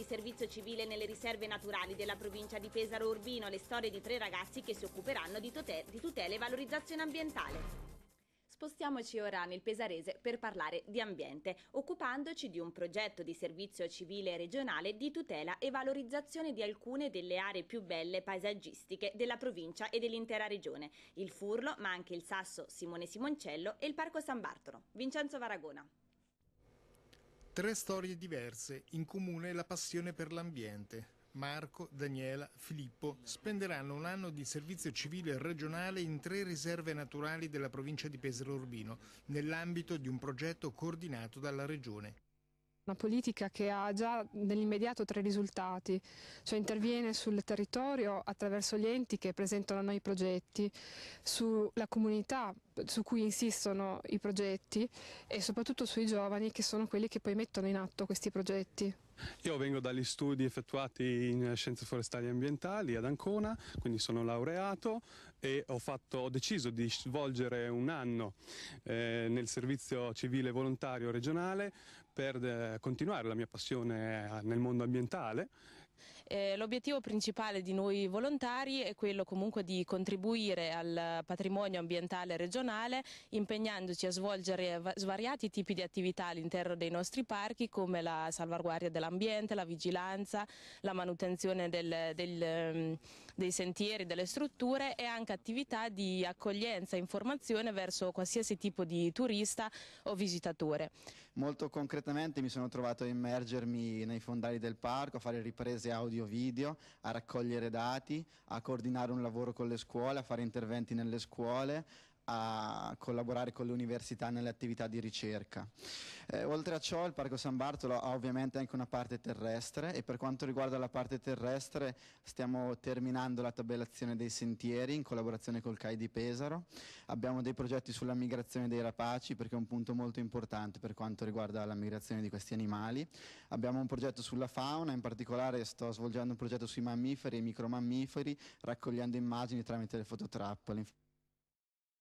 di servizio civile nelle riserve naturali della provincia di Pesaro Urbino, le storie di tre ragazzi che si occuperanno di, di tutela e valorizzazione ambientale. Spostiamoci ora nel Pesarese per parlare di ambiente, occupandoci di un progetto di servizio civile regionale di tutela e valorizzazione di alcune delle aree più belle paesaggistiche della provincia e dell'intera regione, il Furlo, ma anche il Sasso Simone Simoncello e il Parco San Bartolo. Vincenzo Varagona. Tre storie diverse, in comune la passione per l'ambiente. Marco, Daniela, Filippo spenderanno un anno di servizio civile regionale in tre riserve naturali della provincia di Pesaro Urbino, nell'ambito di un progetto coordinato dalla Regione una politica che ha già nell'immediato tre risultati, cioè interviene sul territorio attraverso gli enti che presentano a noi i progetti, sulla comunità su cui insistono i progetti e soprattutto sui giovani che sono quelli che poi mettono in atto questi progetti. Io vengo dagli studi effettuati in scienze forestali e ambientali ad Ancona, quindi sono laureato e ho, fatto, ho deciso di svolgere un anno eh, nel servizio civile volontario regionale per eh, continuare la mia passione eh, nel mondo ambientale. Eh, l'obiettivo principale di noi volontari è quello comunque di contribuire al patrimonio ambientale regionale impegnandoci a svolgere svariati tipi di attività all'interno dei nostri parchi come la salvaguardia dell'ambiente, la vigilanza, la manutenzione del, del, ehm, dei sentieri, delle strutture e anche attività di accoglienza e informazione verso qualsiasi tipo di turista o visitatore. Molto concretamente mi sono trovato a immergermi nei fondali del parco, a fare riprese audio audio video, a raccogliere dati, a coordinare un lavoro con le scuole, a fare interventi nelle scuole, a collaborare con le università nelle attività di ricerca. Eh, oltre a ciò il Parco San Bartolo ha ovviamente anche una parte terrestre e per quanto riguarda la parte terrestre stiamo terminando la tabellazione dei sentieri in collaborazione col CAI di Pesaro, abbiamo dei progetti sulla migrazione dei rapaci perché è un punto molto importante per quanto riguarda la migrazione di questi animali, abbiamo un progetto sulla fauna, in particolare sto svolgendo un progetto sui mammiferi e i micromammiferi raccogliendo immagini tramite le fototrappole.